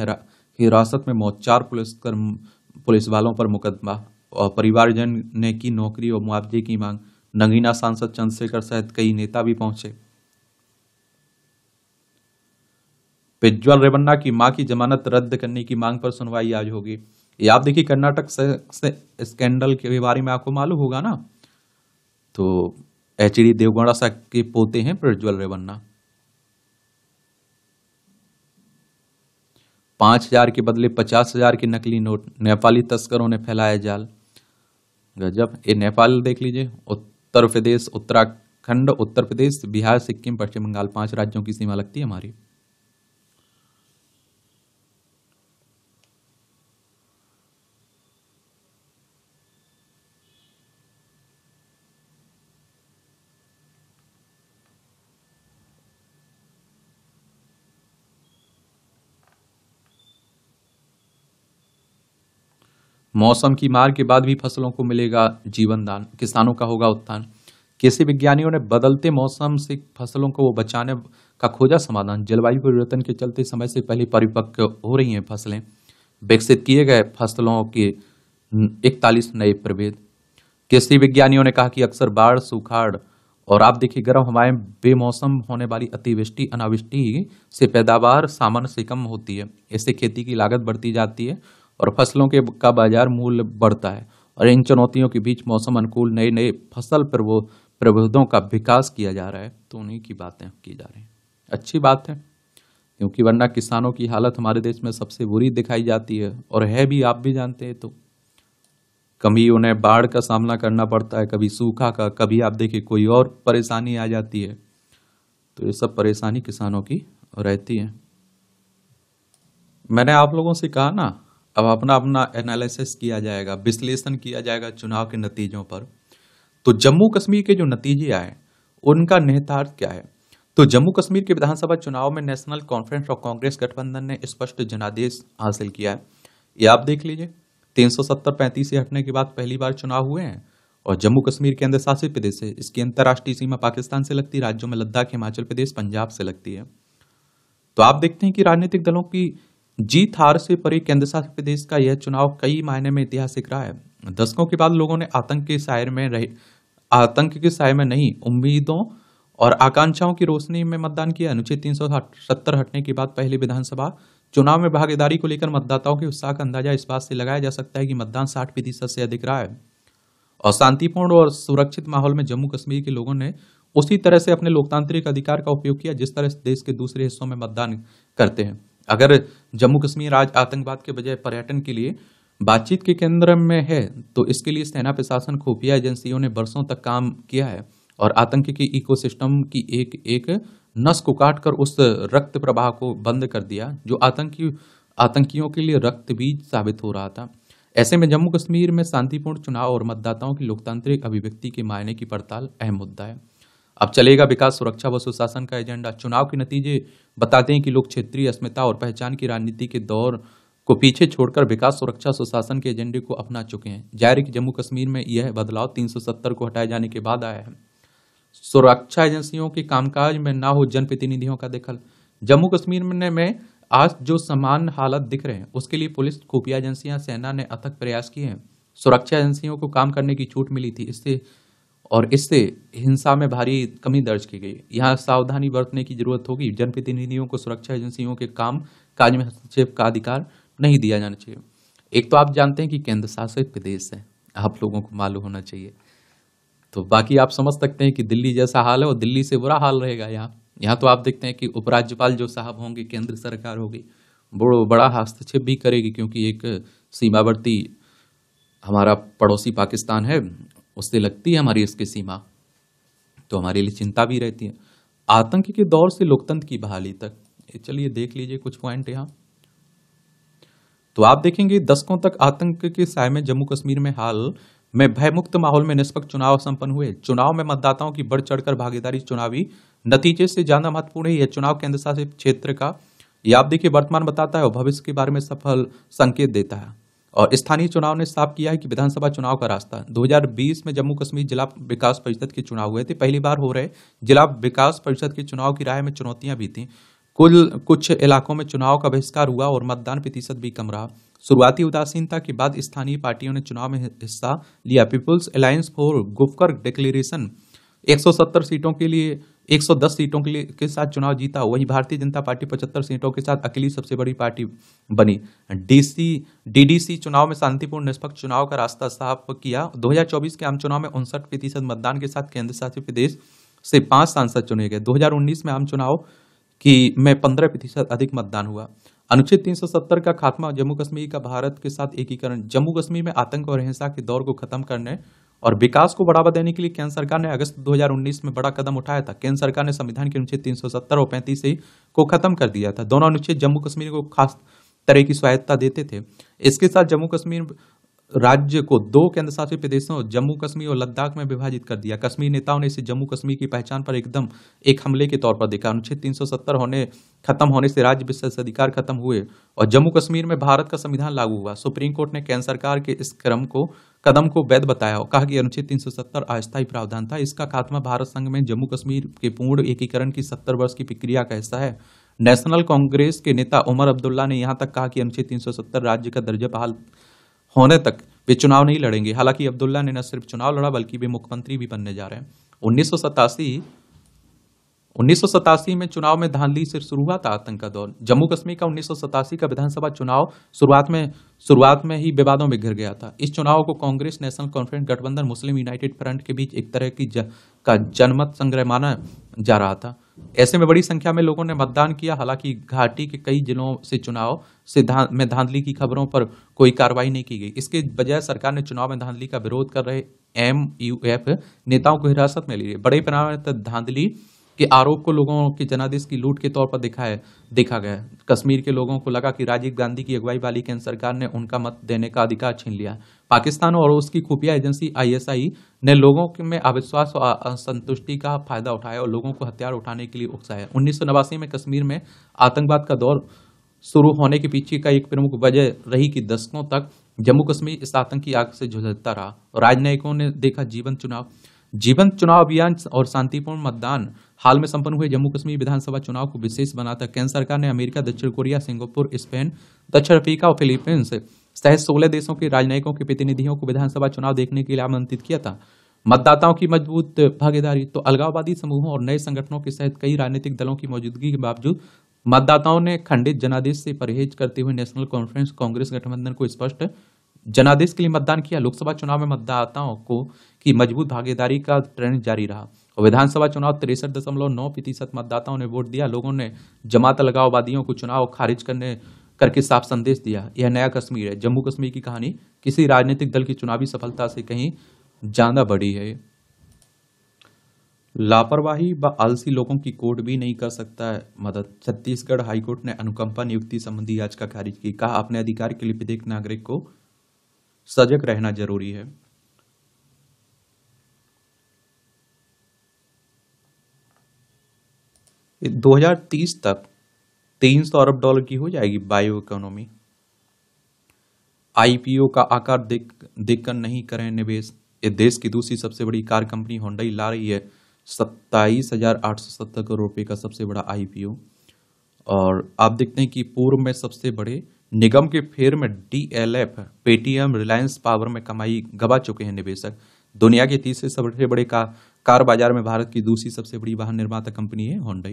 हिरासत में मौत चार पुलिस पुलिस वालों पर मुकदमा और परिवारजन ने की नौकरी और मुआवजे की मांग नगीना सांसद चंद्रशेखर सहित कई नेता भी पहुंचे पिज्वल रेवन्ना की मां की जमानत रद्द करने की मांग पर सुनवाई आज होगी ये आप देखिए कर्नाटक से, से स्कैंडल के बारे में आपको मालूम होगा ना तो एच डी देवगौड़ा साहब के पोते हैं प्रज्वल रेवन्ना पाँच हजार के बदले पचास हजार के नकली नोट नेपाली तस्करों ने फैलाया जाल गजब ये नेपाल देख लीजिए उत्तर प्रदेश उत्तराखंड उत्तर प्रदेश बिहार सिक्किम पश्चिम बंगाल पांच राज्यों की सीमा लगती है हमारी मौसम की मार के बाद भी फसलों को मिलेगा जीवन दान किसानों का होगा उत्थान कृषि विज्ञानियों ने बदलते मौसम से फसलों को बचाने का खोजा समाधान जलवायु परिवर्तन के चलते समय से पहले परिपक्व हो रही हैं फसलें विकसित किए गए फसलों के इकतालीस नए प्रभेद कृषि विज्ञानियों ने कहा कि अक्सर बाढ़ सुखाड़ और आप देखिए गर्म हवाएं बेमौसम होने वाली अतिवृष्टि अनावृष्टि से पैदावार सामान्य से कम होती है इससे खेती की लागत बढ़ती जाती है और फसलों के का बाजार मूल्य बढ़ता है और इन चुनौतियों के बीच मौसम अनुकूल नए नए फसल पर वो प्रबोधों का विकास किया जा रहा है तो उन्हीं की बातें की जा रही हैं अच्छी बात है क्योंकि वरना किसानों की हालत हमारे देश में सबसे बुरी दिखाई जाती है और है भी आप भी जानते हैं तो कभी उन्हें बाढ़ का सामना करना पड़ता है कभी सूखा का कभी आप देखिए कोई और परेशानी आ जाती है तो ये सब परेशानी किसानों की रहती है मैंने आप लोगों से कहा ना अब अपना अपना एनालिसिस किया जाएगा विश्लेषण किया जाएगा चुनाव के नतीजों पर तो जम्मू कश्मीर के जो नतीजे आए उनका निहितार्थ क्या है तो जम्मू कश्मीर के विधानसभा चुनाव में नेशनल कॉन्फ्रेंस और कांग्रेस गठबंधन ने स्पष्ट जनादेश हासिल किया है ये आप देख लीजिए तीन सौ सत्तर पैंतीस से हटने के बाद पहली बार चुनाव हुए हैं और जम्मू कश्मीर के अंदर शासित प्रदेश है इसकी अंतर्राष्ट्रीय सीमा पाकिस्तान से लगती है राज्यों में लद्दाख हिमाचल प्रदेश पंजाब से लगती है तो आप देखते हैं कि राजनीतिक दलों की जीत हार से परे केंद्र शासित प्रदेश का यह चुनाव कई मायने में ऐतिहासिक रहा है दशकों के बाद लोगों ने आतंक के सायर में रहे आतंक के साय में नहीं उम्मीदों और आकांक्षाओं की रोशनी में मतदान किया अनुच्छेद तीन हटने के बाद पहली विधानसभा चुनाव में भागीदारी को लेकर मतदाताओं के उत्साह का अंदाजा इस बात से लगाया जा सकता है कि मतदान साठ प्रतिशत से अधिक रहा है और शांतिपूर्ण और सुरक्षित माहौल में जम्मू कश्मीर के लोगों ने उसी तरह से अपने लोकतांत्रिक अधिकार का उपयोग किया जिस तरह देश के दूसरे हिस्सों में मतदान करते हैं अगर जम्मू कश्मीर आज आतंकवाद के बजाय पर्यटन के लिए बातचीत के केंद्र में है तो इसके लिए सेना प्रशासन खुफिया एजेंसियों ने बरसों तक काम किया है और आतंक के इकोसिस्टम की एक एक नस को काट कर उस रक्त प्रवाह को बंद कर दिया जो आतंकी आतंकियों के लिए रक्त बीज साबित हो रहा था ऐसे में जम्मू कश्मीर में शांतिपूर्ण चुनाव और मतदाताओं की लोकतांत्रिक अभिव्यक्ति के मायने की पड़ताल अहम मुद्दा है अब चलेगा विकास सुरक्षा व सुशासन का एजेंडा चुनाव के नतीजे बताते हैं कि लोग क्षेत्रीय अस्मिता और पहचान की राजनीति के दौर को पीछे छोड़कर विकास सुरक्षा सुशासन के एजेंडे को अपना चुके हैं जाहिर कि जम्मू कश्मीर में यह बदलाव 370 को हटाए जाने के बाद आया है सुरक्षा एजेंसियों के कामकाज में ना हो जनप्रतिनिधियों का दखल जम्मू कश्मीर में, में आज जो समान हालत दिख रहे हैं उसके लिए पुलिस खुफिया एजेंसियां सेना ने अथक प्रयास किए हैं सुरक्षा एजेंसियों को काम करने की छूट मिली थी इससे और इससे हिंसा में भारी कमी दर्ज की गई यहाँ सावधानी बरतने की जरूरत होगी जनप्रतिनिधियों को सुरक्षा एजेंसियों के काम काज में हस्तक्षेप का अधिकार नहीं दिया जाना चाहिए एक तो आप जानते हैं कि केंद्र शासित प्रदेश है आप लोगों को मालूम होना चाहिए तो बाकी आप समझ सकते हैं कि दिल्ली जैसा हाल है और दिल्ली से बुरा हाल रहेगा यहाँ यहाँ तो आप देखते हैं कि उपराज्यपाल जो साहब होंगे केंद्र सरकार होगी बड़ो बड़ा हस्तक्षेप भी करेगी क्योंकि एक सीमावर्ती हमारा पड़ोसी पाकिस्तान है उससे लगती है हमारी इसकी सीमा तो हमारे लिए चिंता भी रहती है आतंक के दौर से लोकतंत्र की बहाली तक चलिए देख लीजिए कुछ पॉइंट यहाँ तो आप देखेंगे दशकों तक आतंक के साय में जम्मू कश्मीर में हाल में भयमुक्त माहौल में निष्पक्ष चुनाव संपन्न हुए चुनाव में मतदाताओं की बढ़ चढ़कर भागीदारी चुनावी नतीजे से ज्यादा महत्वपूर्ण है यह चुनाव केंद्र शासित क्षेत्र का यह आप देखिए वर्तमान बताता है और भविष्य के बारे में सफल संकेत देता है और स्थानीय चुनाव ने साफ किया है कि विधानसभा चुनाव का रास्ता 2020 में जम्मू कश्मीर जिला विकास परिषद के चुनाव हुए थे पहली बार हो रहे जिला विकास परिषद के चुनाव की राय में चुनौतियां भी थीं कुल कुछ इलाकों में चुनाव का बहिष्कार हुआ और मतदान प्रतिशत भी कम रहा शुरुआती उदासीनता के बाद स्थानीय पार्टियों ने चुनाव में हिस्सा लिया people's alliance for Gupkar declaration 170 सीटों के लिए 110 सीटों के लिए के साथ चुनाव जीता वहीं भारतीय जनता पार्टी 75 सीटों के साथ अकेली सबसे बड़ी पार्टी बनी डीसी डीडीसी चुनाव में शांतिपूर्ण निष्पक्ष चुनाव का रास्ता साफ किया 2024 के आम चुनाव में उनसठ प्रतिशत मतदान के साथ केंद्र शासित प्रदेश से पांच सांसद चुने गए 2019 में आम चुनाव की में पंद्रह प्रतिशत अधिक मतदान हुआ अनुच्छेद 370 का खात्मा जम्मू कश्मीर का भारत के साथ एकीकरण जम्मू कश्मीर में आतंक और हिंसा के दौर को खत्म करने और विकास को बढ़ावा देने के लिए केंद्र सरकार ने अगस्त 2019 में बड़ा कदम उठाया था केंद्र सरकार ने संविधान के अनुच्छेद तीन और पैंतीस को खत्म कर दिया था दोनों अनुच्छेद जम्मू कश्मीर को खास तरह की स्वायत्ता देते थे इसके साथ जम्मू कश्मीर राज्य को दो केंद्र शासित प्रदेशों जम्मू कश्मीर और लद्दाख में विभाजित कर दिया कश्मीर नेताओं ने इसे जम्मू कश्मीर की पहचान पर एकदम एक हमले के तौर पर देखा अनुच्छेद 370 होने खत्म होने से राज्य विशेष अधिकार खत्म हुए और जम्मू कश्मीर में भारत का संविधान लागू हुआ सुप्रीम कोर्ट ने केंद्र सरकार के इस क्रम को कदम को वैध बताया और कहा कि अनुच्छेद 370 अस्थायी प्रावधान था इसका खात्मा भारत संघ में जम्मू कश्मीर के पूर्ण एकीकरण की सत्तर वर्ष की प्रक्रिया का हिस्सा है नेशनल कांग्रेस के नेता उमर अब्दुल्ला ने यहाँ तक कहा कि अनुच्छेद 370 राज्य का दर्जा बहाल होने तक वे चुनाव नहीं लड़ेंगे हालांकि अब्दुल्ला ने न सिर्फ चुनाव लड़ा बल्कि वे मुख्यमंत्री भी बनने जा रहे हैं उन्नीस में चुनाव में धांधली से शुरू हुआ था आतंक का दौर जम्मू कश्मीर का उन्नीस का विधानसभा चुनाव शुरुआत में शुरुआत में ही विवादों में घिर गया था इस चुनाव को कांग्रेस नेशनल कॉन्फ्रेंस गठबंधन मुस्लिम यूनाइटेड फ्रंट के बीच एक तरह की ज, का जनमत संग्रह माना जा रहा था ऐसे में बड़ी संख्या में लोगों ने मतदान किया हालांकि घाटी के कई जिलों से चुनाव से धा, में धांधली की खबरों पर कोई कार्रवाई नहीं की गई इसके बजाय सरकार ने चुनाव में धांधली का विरोध कर रहे एम नेताओं को हिरासत में लिए बड़े पैमाने पर तो धांधली कि आरोप को लोगों की जनादेश की लूट के तौर पर देखा है देखा गया कश्मीर के लोगों को लगा कि राजीव गांधी की अगुवाई वाली केंद्र सरकार ने उनका मत देने का अधिकार छीन लिया पाकिस्तान और उसकी खुफिया एजेंसी आईएसआई ने लोगों में अविश्वास और असंतुष्टि का फायदा उठाया और लोगों को हथियार उठाने के लिए उकसाया उन्नीस में कश्मीर में आतंकवाद का दौर शुरू होने के पीछे का एक प्रमुख वजह रही कि दशकों तक जम्मू कश्मीर इस आतंकी आग से झुलसता रहा राजनयिकों ने देखा जीवन चुनाव जीवंत चुनाव अभियान और शांतिपूर्ण मतदान हाल में संपन्न हुए जम्मू कश्मीर विधानसभा चुनाव को विशेष बनाता केंद्र सरकार ने अमेरिका दक्षिण कोरिया सिंगापुर स्पेन दक्षिण अफ्रीका और फिलीपींस सहित सोलह देशों के राजनयिकों के प्रतिनिधियों को विधानसभा चुनाव देखने के लिए आमंत्रित किया था मतदाताओं की मजबूत भागीदारी तो अलगाववादी समूहों और नए संगठनों के सहित कई राजनीतिक दलों की मौजूदगी के बावजूद मतदाताओं ने खंडित जनादेश से परहेज करते हुए नेशनल कॉन्फ्रेंस कांग्रेस गठबंधन को स्पष्ट जनादेश के लिए मतदान किया लोकसभा चुनाव में मतदाताओं को की मजबूत भागीदारी का ट्रेंड जारी रहा और विधानसभा चुनाव तिरसठ दशमलव नौ प्रतिशत मतदाताओं ने वोट दिया लोगों ने जमात लगाओवादियों को चुनाव खारिज करने करके साफ संदेश दिया यह नया कश्मीर है जम्मू कश्मीर की कहानी किसी राजनीतिक दल की चुनावी सफलता से कहीं ज्यादा बड़ी है लापरवाही व आलसी लोगों की कोर्ट भी नहीं कर सकता है मदद छत्तीसगढ़ हाईकोर्ट ने अनुकंपा नियुक्ति संबंधी याचिका खारिज की कहा अपने अधिकार के लिए प्रत्येक नागरिक को सजग रहना जरूरी है दो हजार तीस तक तीन सौ अरब डॉलर की हो जाएगी बायो इकोनॉमी आईपीओ का आकार देख देखकर नहीं करें निवेश ये देश की दूसरी सबसे बड़ी कार कंपनी होंडई ला रही है सत्ताईस हजार आठ सौ सत्तर करोड़ रुपए का सबसे बड़ा आईपीओ और आप देखते हैं कि पूर्व में सबसे बड़े निगम के फेर में डीएलएफ, पेटीएम रिलायंस पावर में कमाई गवा चुके हैं निवेशक दुनिया के तीसरे सबसे बड़े का, कार बाजार में भारत की दूसरी सबसे बड़ी वाहन निर्माता कंपनी है होंडई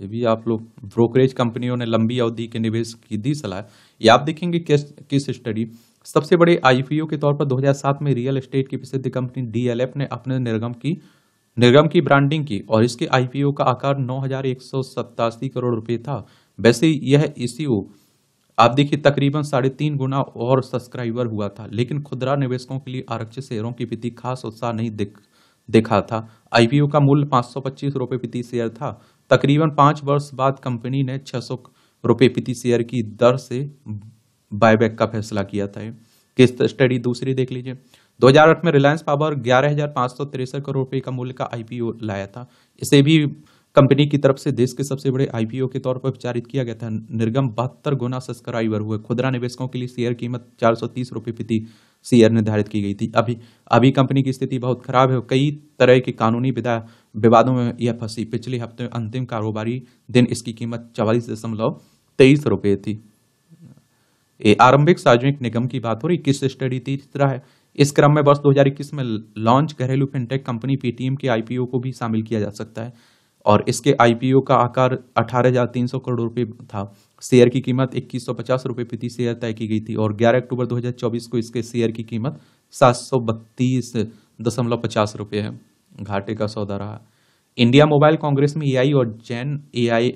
ये भी आप लोग ब्रोकरेज कंपनियों ने लंबी अवधि के निवेश की दी सलाह ये आप देखेंगे किस किस स्टडी सबसे बड़े आईपीओ e के तौर पर 2007 में रियल एस्टेट की प्रसिद्ध कंपनी डीएलएफ ने अपने निर्गम की निर्गम की ब्रांडिंग की और इसके आईपीओ e का आकार नौ करोड़ रुपए था वैसे यह ई आप देखिए तकरीबन साढ़े तीन गुना और सब्सक्राइबर हुआ था लेकिन खुदरा निवेशकों के लिए आरक्षित शेयरों की प्रति खास उत्साह नहीं दिख देखा था आईपीओ का मूल्य पाँच सौ पच्चीस रुपये प्रति शेयर था तकरीबन पाँच वर्ष बाद कंपनी ने छः सौ रुपये प्रति शेयर की दर से बायबैक का फैसला किया था केस स्टडी दूसरी देख लीजिए 2008 में रिलायंस पावर ग्यारह करोड़ रुपये का मूल्य का आईपीओ लाया था इसे भी कंपनी की तरफ से देश के सबसे बड़े आईपीओ के तौर पर विचारित किया गया था निर्गम बहत्तर गुना सब्सक्राइबर हुए खुदरा निवेशकों के लिए शेयर कीमत चार सौ तीस रुपये प्रति शेयर निर्धारित की गई थी अभी अभी कंपनी की स्थिति बहुत खराब है कई तरह के कानूनी विवादों में यह फंसी पिछले हफ्ते में अंतिम कारोबारी दिन इसकी कीमत चवालीस दशमलव तेईस रुपये थी आरंभिक सार्वजनिक निगम की बात हो रही किस स्टडी तीसरा है इस क्रम में वर्ष दो में लॉन्च घरेलू फिनटेक कंपनी पेटीएम के आईपीओ को भी शामिल किया जा सकता है और इसके आईपीओ का आकार अठारह हज़ार तीन सौ करोड़ रुपए था शेयर की कीमत इक्कीस सौ पचास रुपये प्रति शेयर तय की गई थी और ग्यारह अक्टूबर दो हज़ार चौबीस को इसके शेयर की कीमत सात सौ बत्तीस दशमलव पचास रुपये है घाटे का सौदा रहा इंडिया मोबाइल कांग्रेस में एआई और जैन एआई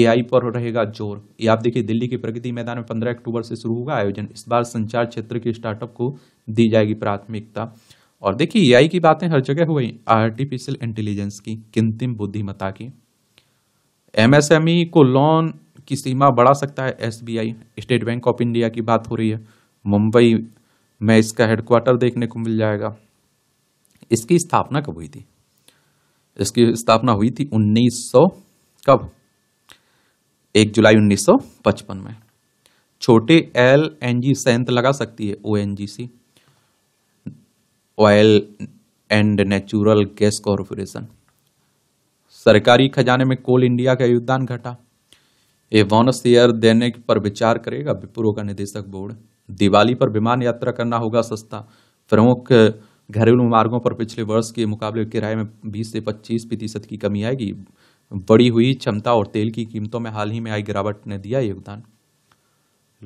एआई पर रहेगा जोर ये आप देखिए दिल्ली के प्रगति मैदान में पंद्रह अक्टूबर से शुरू होगा आयोजन इस बार संचार क्षेत्र के स्टार्टअप को दी जाएगी प्राथमिकता और देखिए ए की बातें हर जगह हुई आर्टिफिशियल इंटेलिजेंस की किंतिम बुद्धिमत्ता की एमएसएमई e को लोन की सीमा बढ़ा सकता है SBI state bank of India की बात हो रही है मुंबई में इसका हेडक्वार्टर देखने को मिल जाएगा इसकी स्थापना कब हुई थी इसकी स्थापना हुई थी 1900 कब एक जुलाई 1955 में छोटे एल एन जी संयंत्र लगा सकती है O N G C oil and natural gas corporation सरकारी खजाने में कोल इंडिया का योगदान घटा ये बोनस शेयर देने पर विचार करेगा विप्रो का निदेशक बोर्ड दिवाली पर विमान यात्रा करना होगा सस्ता प्रमुख घरेलू मार्गों पर पिछले वर्ष के मुकाबले किराए में 20 से 25 प्रतिशत की कमी आएगी बड़ी हुई क्षमता और तेल की कीमतों में हाल ही में आई गिरावट ने दिया योगदान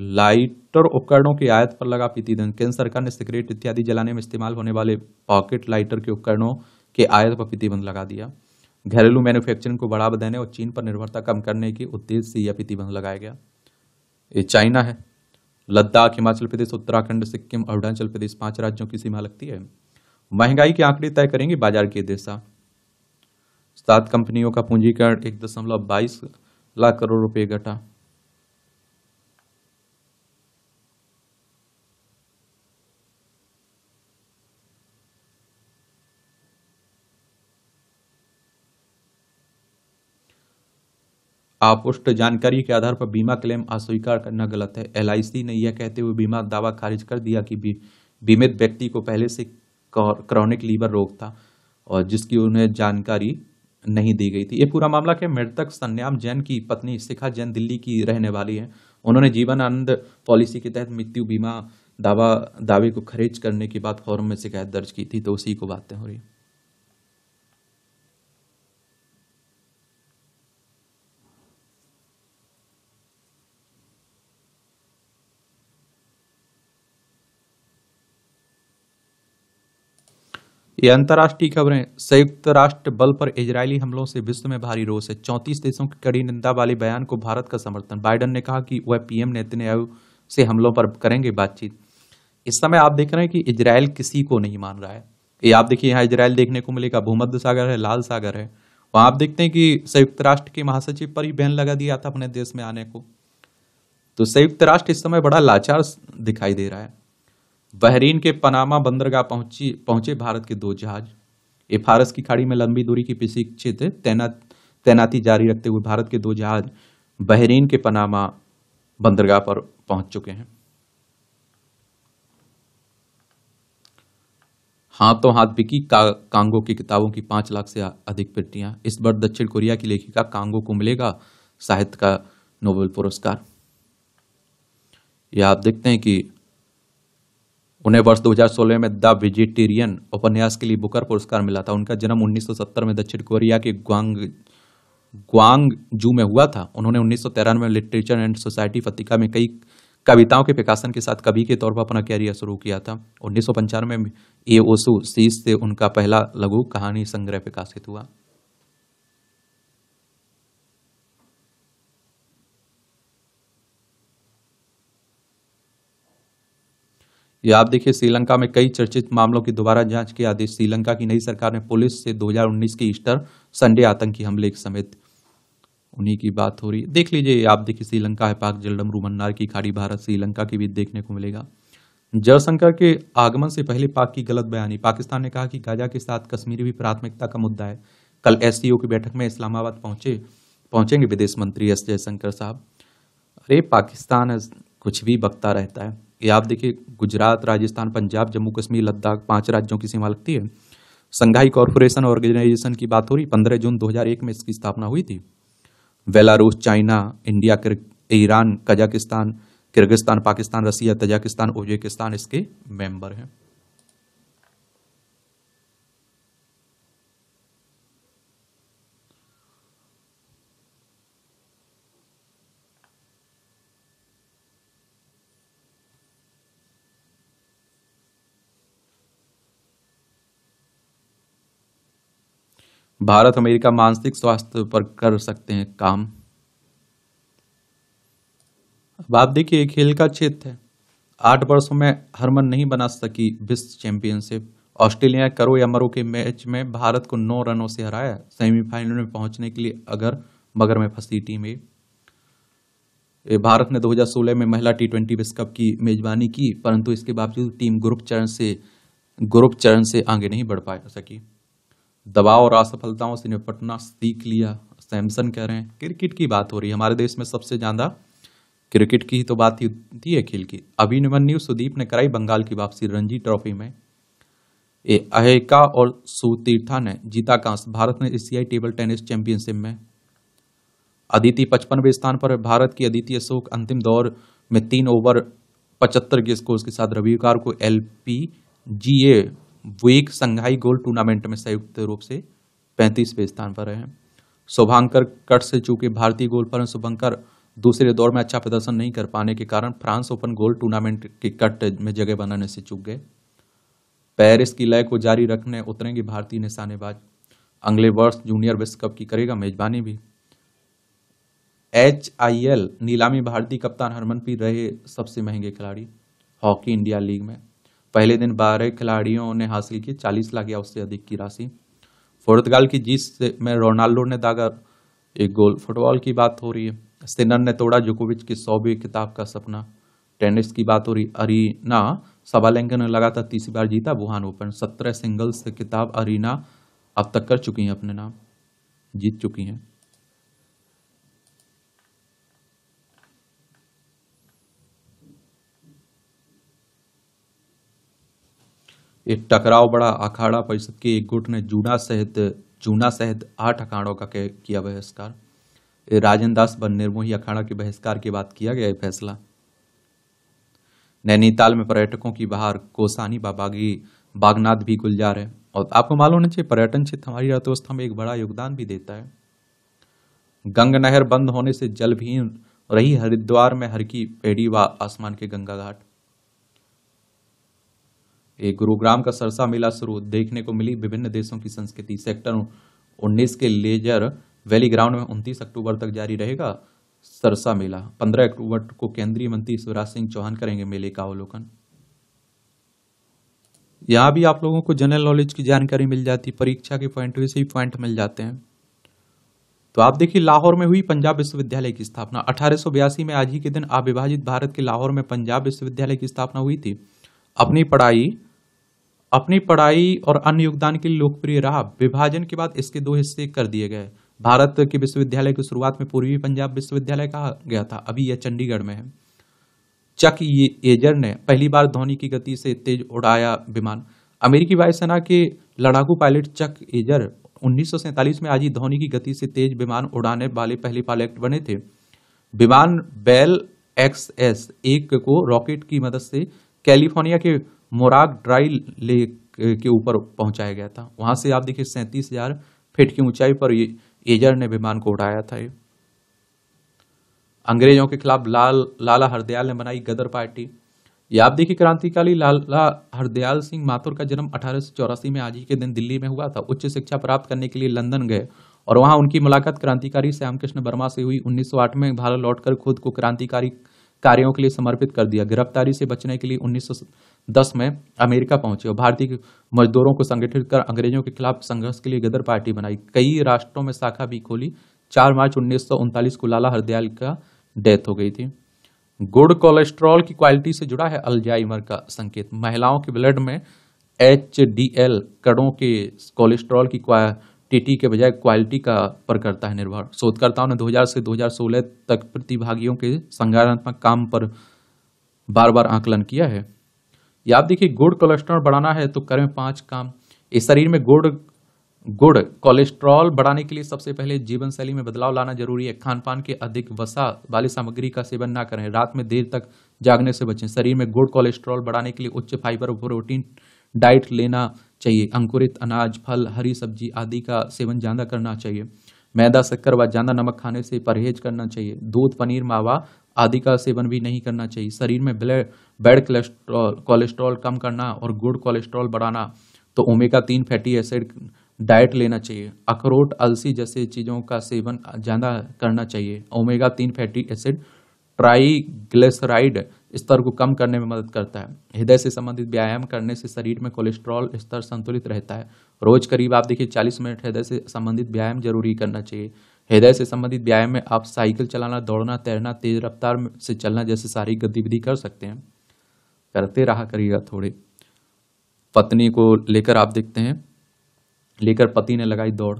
लाइटर उपकरणों की आयात पर लगा प्रतिबंध केंद्र सरकार ने सिगरेट इत्यादि जलाने में इस्तेमाल होने वाले पॉकेट लाइटर के उपकरणों के आयात पर प्रतिबंध लगा दिया घरेलू मैन्युफैक्चरिंग को बढ़ावा देने और चीन पर निर्भरता कम करने के उद्देश्य से यह प्रतिबंध लगाया गया ये चाइना है लद्दाख हिमाचल प्रदेश उत्तराखंड सिक्किम अरुणाचल प्रदेश पांच राज्यों की सीमा लगती है महंगाई के आंकड़े तय करेंगे बाजार की दिशा सात कंपनियों का पूंजीकरण एक दशमलव बाईस लाख करोड़ रुपए घटा आपुष्ट जानकारी के आधार पर बीमा क्लेम अस्वीकार करना गलत है एल ने यह कहते हुए बीमा दावा खारिज कर दिया कि बीमित व्यक्ति को पहले से क्रॉनिक लीवर रोग था और जिसकी उन्हें जानकारी नहीं दी गई थी ये पूरा मामला क्या मृतक सन्याम जैन की पत्नी शिखा जैन दिल्ली की रहने वाली है उन्होंने जीवन आनंद पॉलिसी के तहत मृत्यु बीमा दावा दावे को खारिज करने के बाद फॉर्म में शिकायत दर्ज की थी तो उसी को बातें हो रही है ये अंतर्राष्ट्रीय खबरें संयुक्त राष्ट्र बल पर इजरायली हमलों से विश्व में भारी रोष है चौंतीस देशों की कड़ी निंदा वाले बयान को भारत का समर्थन बाइडन ने कहा कि वह पीएम नेतन्याहू से हमलों पर करेंगे बातचीत इस समय आप देख रहे हैं कि इजराइल किसी को नहीं मान रहा है ये आप देखिए यहाँ इजराइल देखने को मिलेगा भूमध्य सागर है लाल सागर है वहाँ आप देखते हैं कि संयुक्त राष्ट्र के महासचिव पर ही बैन लगा दिया था अपने देश में आने को तो संयुक्त राष्ट्र इस समय बड़ा लाचार दिखाई दे रहा है बहरीन के पनामा बंदरगाह पहुंची पहुंचे भारत के दो जहाज ए फारस की खाड़ी में लंबी दूरी की प्रशिक्षित तैनात तैनाती जारी रखते हुए भारत के दो जहाज बहरीन के पनामा बंदरगाह पर पहुंच चुके हैं तो हाथ बिकी का, कांगो की किताबों की पांच लाख से अधिक प्रतियां इस बार दक्षिण कोरिया की लेखिका कांगो को मिलेगा साहित्य का नोबेल पुरस्कार या आप देखते हैं कि उन्हें वर्ष 2016 में द वेजिटेरियन उपन्यास के लिए बुकर पुरस्कार मिला था उनका जन्म 1970 में दक्षिण कोरिया के ग्वांग ग्वांग जू में हुआ था उन्होंने उन्नीस में लिटरेचर एंड सोसाइटी पत्रिका में कई कविताओं के प्रकाशन के साथ कवि के तौर पर अपना कैरियर शुरू किया था उन्नीस में ए ओसु सीज से उनका पहला लघु कहानी संग्रह प्रकाशित हुआ ये आप देखिए श्रीलंका में कई चर्चित मामलों की दोबारा जांच के आदेश श्रीलंका की नई सरकार ने पुलिस से 2019 के ईस्टर संडे आतंकी हमले के समेत उन्हीं की बात हो रही है देख लीजिए आप देखिए श्रीलंका है पाक जलडम रूमन्नार की खाड़ी भारत श्रीलंका की भी देखने को मिलेगा जयशंकर के आगमन से पहले पाक की गलत बयानी पाकिस्तान ने कहा कि गाजा के साथ कश्मीर भी प्राथमिकता का मुद्दा है कल एस की बैठक में इस्लामाबाद पहुंचे पहुंचेंगे विदेश मंत्री एस जयशंकर साहब अरे पाकिस्तान कुछ भी बकता रहता है ये आप देखिए गुजरात राजस्थान पंजाब जम्मू कश्मीर लद्दाख पांच राज्यों की सीमा लगती है संघाई कॉरपोरेशन ऑर्गेनाइजेशन की बात हो रही पंद्रह जून 2001 में इसकी स्थापना हुई थी Belarus China India Iran Kazakhstan Kyrgyzstan Pakistan Russia Tajikistan Uzbekistan इसके मेंबर हैं भारत अमेरिका मानसिक स्वास्थ्य पर कर सकते हैं काम अब आप देखिए खेल का क्षेत्र है आठ वर्षों में हरमन नहीं बना सकी विश्व चैंपियनशिप ऑस्ट्रेलिया करो या मरो के मैच में भारत को नौ रनों से हराया सेमीफाइनल में पहुंचने के लिए अगर मगर में फंसी टीम ए भारत ने 2016 में महिला टी ट्वेंटी विश्व कप की मेजबानी की परंतु इसके बावजूद टीम ग्रुप चरण से ग्रुप चरण से आगे नहीं बढ़ पा सकी दबाव और असफलताओं से निपटना सीख लिया सैमसन कह रहे हैं क्रिकेट की बात हो रही है हमारे देश में सबसे ज़्यादा क्रिकेट की ही तो बात थी, है खेल की अभिनवन्यु सुदीप ने कराई बंगाल की वापसी रणजी ट्रॉफी में ए अहेका और सुतीर्था ने जीता कांस भारत ने एशियाई टेबल टेनिस चैंपियनशिप में अदिति पचपनवे स्थान पर भारत की अदिति अशोक अंतिम दौर में तीन ओवर पचहत्तर के स्कोर के साथ रविवार को L P G A week Shanghai golf tournament में संयुक्त रूप से पैंतीसवें स्थान पर रहे हैं शुभांकर कट से चूके भारतीय गोल पर शुभंकर दूसरे दौर में अच्छा प्रदर्शन नहीं कर पाने के कारण फ्रांस ओपन गोल्ड टूर्नामेंट के कट में जगह बनाने से चूक गए पेरिस की लय को जारी रखने उतरेंगे भारतीय निशानेबाज अगले वर्ष जूनियर विश्व कप की करेगा मेजबानी भी एच आई एल नीलामी भारतीय कप्तान हरमनप्रीत रहे सबसे महंगे खिलाड़ी हॉकी इंडिया लीग में पहले दिन बारह खिलाड़ियों ने हासिल की चालीस लाख या उससे अधिक की राशि पुर्तगाल की जीत से में रोनाल्डो ने दागा एक गोल फुटबॉल की बात हो रही है सिनर ने तोड़ा जोकोविच की सौवी किताब का सपना टेनिस की बात हो रही अरीना सबालेंका ने लगातार तीसरी बार जीता वुहान ओपन सत्रह सिंगल्स से किताब अरीना अब तक कर चुकी हैं अपने नाम जीत चुकी हैं एक टकराव बड़ा अखाड़ा परिषद के एक गुट ने जूना सहित जूना सहित आठ अखाड़ों का किया बहिष्कार राजन दास व निर्मोही अखाड़ा के बहिष्कार के बाद किया गया फैसला नैनीताल में पर्यटकों की बाहर कोसानी बाबागी बागनाथ भी गुलजार है और आपको मालूम होना चाहिए पर्यटन क्षेत्र हमारी अर्थव्यवस्था में एक बड़ा योगदान भी देता है गंग नहर बंद होने से जलभीन रही हरिद्वार में हर की पेड़ी व आसमान के गंगा घाट एक गुरुग्राम का सरसा मेला शुरू देखने को मिली विभिन्न देशों की संस्कृति सेक्टर उन्नीस के लेजर वैली ग्राउंड में उनतीस अक्टूबर तक जारी रहेगा सरसा मेला पंद्रह अक्टूबर को केंद्रीय मंत्री शिवराज सिंह चौहान करेंगे मेले का अवलोकन यहाँ भी आप लोगों को जनरल नॉलेज की जानकारी मिल जाती परीक्षा के पॉइंट से ही पॉइंट मिल जाते हैं तो आप देखिए लाहौर में हुई पंजाब विश्वविद्यालय की स्थापना अठारह में आज ही के दिन अविभाजित भारत के लाहौर में पंजाब विश्वविद्यालय की स्थापना हुई थी अपनी पढ़ाई अपनी पढ़ाई और अन्य योगदान के लिए लोकप्रिय रहा विभाजन के बाद इसके दो हिस्से कर दिए गए भारत के विश्वविद्यालय की शुरुआत में पूर्वी पंजाब विश्वविद्यालय कहा गया था अभी यह चंडीगढ़ में है चक एजर ने पहली बार धोनी की गति से तेज उड़ाया विमान अमेरिकी वायुसेना के लड़ाकू पायलट चक एजर उन्नीस में आज ही धोनी की गति से तेज विमान उड़ाने वाले पहले पायलट बने थे विमान बेल एक्स एस एक को रॉकेट की मदद से कैलिफोर्निया के मोराग ड्राई लेक के ऊपर पहुंचाया गया था वहां से आप देखिए सैंतीस हजार फीट की ऊंचाई पर ये एजर ने विमान को उड़ाया था ये अंग्रेजों के खिलाफ लाल लाला हरदयाल ने बनाई गदर पार्टी ये आप देखिए क्रांतिकारी लाला हरदयाल सिंह माथुर का जन्म अठारह में आज ही के दिन दिल्ली में हुआ था उच्च शिक्षा प्राप्त करने के लिए लंदन गए और वहां उनकी मुलाकात क्रांतिकारी श्याम कृष्ण वर्मा से हुई 1908 में भारत लौटकर खुद को क्रांतिकारी कार्यों के लिए समर्पित कर दिया गिरफ्तारी से बचने के लिए उन्नीस दस में अमेरिका पहुंचे और भारतीय मजदूरों को संगठित कर अंग्रेजों के खिलाफ संघर्ष के लिए गदर पार्टी बनाई कई राष्ट्रों में शाखा भी खोली चार मार्च उन्नीस को लाला हरदयाल का डेथ हो गई थी गुड़ कोलेस्ट्रॉल की क्वालिटी से जुड़ा है अल्जाइमर का संकेत महिलाओं के ब्लड में एच डी एल कड़ों के कोलेस्ट्रॉल की क्वाटिटी के बजाय क्वालिटी का पर करता है निर्भर शोधकर्ताओं ने 2000 से 2016 तक प्रतिभागियों के संज्ञानात्मक काम पर बार बार आकलन किया है या आप देखिए गुड़ कोलेस्ट्रॉल बढ़ाना है तो करें पांच काम इस शरीर में गुड़ गुड़ कोलेस्ट्रॉल बढ़ाने के लिए सबसे पहले जीवन शैली में बदलाव लाना जरूरी है खान पान के अधिक वसा वाली सामग्री का सेवन ना करें रात में देर तक जागने से बचें शरीर में गुड़ कोलेस्ट्रॉल बढ़ाने के लिए उच्च फाइबर प्रोटीन डाइट लेना चाहिए अंकुरित अनाज फल हरी सब्जी आदि का सेवन ज़्यादा करना चाहिए मैदा शक्कर व ज़्यादा नमक खाने से परहेज करना चाहिए दूध पनीर मावा आदि का सेवन भी नहीं करना चाहिए शरीर में ब्लड बैड कोलेस्ट्रॉल कोलेस्ट्रॉल कम करना और गुड कोलेस्ट्रॉल बढ़ाना तो ओमेगा तीन फैटी एसिड डाइट लेना चाहिए अखरोट अलसी जैसे चीज़ों का सेवन ज़्यादा करना चाहिए ओमेगा तीन फैटी एसिड ट्राईग्लिसराइड स्तर को कम करने में मदद करता है हृदय से संबंधित व्यायाम करने से शरीर में कोलेस्ट्रॉल स्तर संतुलित रहता है रोज करीब आप देखिए 40 मिनट हृदय से संबंधित व्यायाम जरूरी करना चाहिए हृदय से संबंधित व्यायाम में आप साइकिल चलाना दौड़ना तैरना तेज रफ्तार से चलना जैसे सारी गतिविधि कर सकते हैं करते रहा करिएगा थोड़े पत्नी को लेकर आप देखते हैं लेकर पति ने लगाई दौड़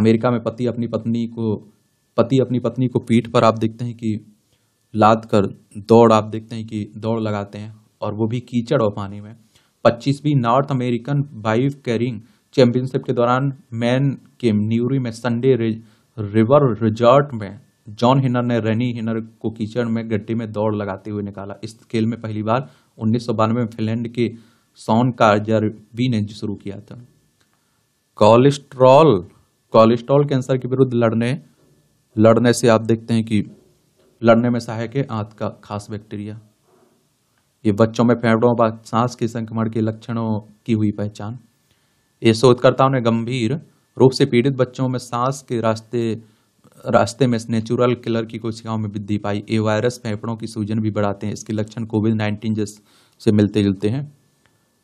अमेरिका में पति अपनी पत्नी को पति अपनी पत्नी को पीठ पर आप देखते हैं कि लाद कर दौड़ आप देखते हैं कि दौड़ लगाते हैं और वो भी कीचड़ और पानी में पच्चीसवीं north American wife carrying championship के दौरान मैन के न्यूरी में संडे रेज रिवर रिजॉर्ट में जॉन हिनर ने रेनी हिनर को कीचड़ में गड्ढे में दौड़ लगाते हुए निकाला इस खेल में पहली बार उन्नीस में फिनलैंड के सॉन कार्जर वी ने शुरू किया था कोलेस्ट्रॉल कोलेस्ट्रॉल कैंसर के विरुद्ध लड़ने लड़ने से आप देखते हैं कि लड़ने में सहायक है आंत का खास बैक्टीरिया ये बच्चों में फेफड़ों व सांस के संक्रमण के लक्षणों की हुई पहचान ये शोधकर्ताओं ने गंभीर रोग से पीड़ित बच्चों में सांस के रास्ते रास्ते में नेचुरल किलर की कोशिकाओं में वृद्धि पाई ए वायरस फेफड़ों की सूजन भी बढ़ाते हैं इसके लक्षण कोविड नाइन्टीन जैसे मिलते जुलते हैं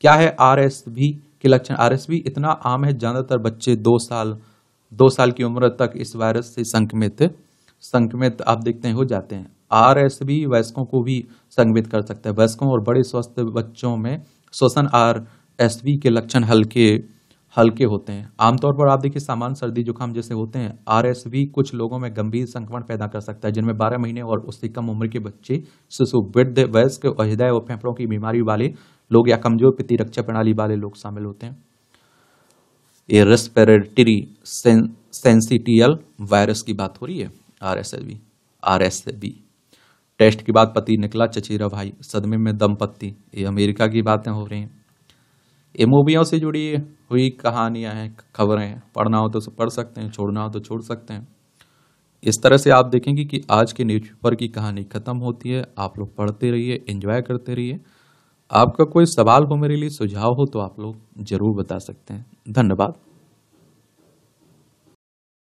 क्या है आर के लक्षण आर इतना आम है ज़्यादातर बच्चे दो साल दो साल की उम्र तक इस वायरस से संक्रमित संक्रमित आप देखते हैं हो जाते हैं आर एस बी वयस्कों को भी संक्रमित कर सकता है वयस्कों और बड़े स्वस्थ बच्चों में श्वसन आर एस के लक्षण हल्के हल्के होते हैं आमतौर पर आप देखिए सामान्य सर्दी जुकाम जैसे होते हैं आरएसवी कुछ लोगों में गंभीर संक्रमण पैदा कर सकता है जिनमें 12 महीने और उससे कम उम्र के बच्चे शिशु वृद्ध वयस्क और हृदय और फेफड़ों की बीमारी वाले लोग या कमजोर प्रतिरक्षा प्रणाली वाले लोग शामिल होते हैं ये रेस्पेरेटरी सेंसिटियल वायरस की बात हो रही है R S L B R S B test के बाद पति निकला चचेरा भाई सदमे में दंपत्ति ये अमेरिका की बातें हो रही हैं ये से जुड़ी हुई कहानियां हैं खबरें हैं पढ़ना हो तो पढ़ सकते हैं छोड़ना हो तो छोड़ सकते हैं इस तरह से आप देखेंगे कि आज के न्यूज़पेपर की कहानी ख़त्म होती है आप लोग पढ़ते रहिए एंजॉय करते रहिए आपका कोई सवाल हो मेरे लिए सुझाव हो तो आप लोग ज़रूर बता सकते हैं धन्यवाद